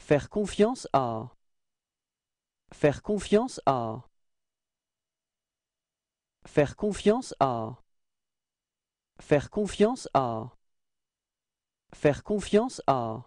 Faire confiance à. Faire confiance à. Faire confiance à. Faire confiance à. Faire confiance à.